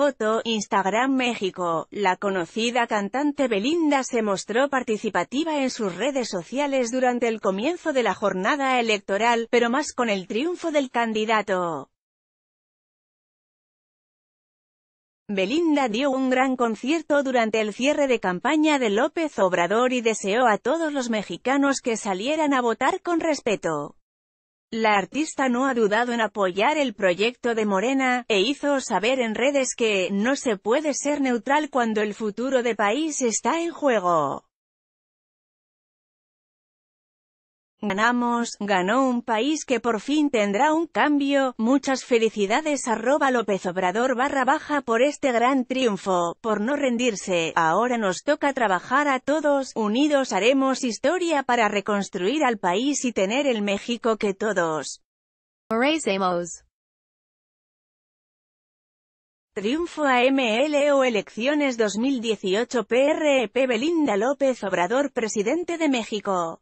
Foto, Instagram México. La conocida cantante Belinda se mostró participativa en sus redes sociales durante el comienzo de la jornada electoral, pero más con el triunfo del candidato. Belinda dio un gran concierto durante el cierre de campaña de López Obrador y deseó a todos los mexicanos que salieran a votar con respeto. La artista no ha dudado en apoyar el proyecto de Morena, e hizo saber en redes que, no se puede ser neutral cuando el futuro de país está en juego. Ganamos, ganó un país que por fin tendrá un cambio, muchas felicidades arroba López Obrador barra baja por este gran triunfo, por no rendirse, ahora nos toca trabajar a todos, unidos haremos historia para reconstruir al país y tener el México que todos Triunfo a o Elecciones 2018 PRP e Belinda López Obrador Presidente de México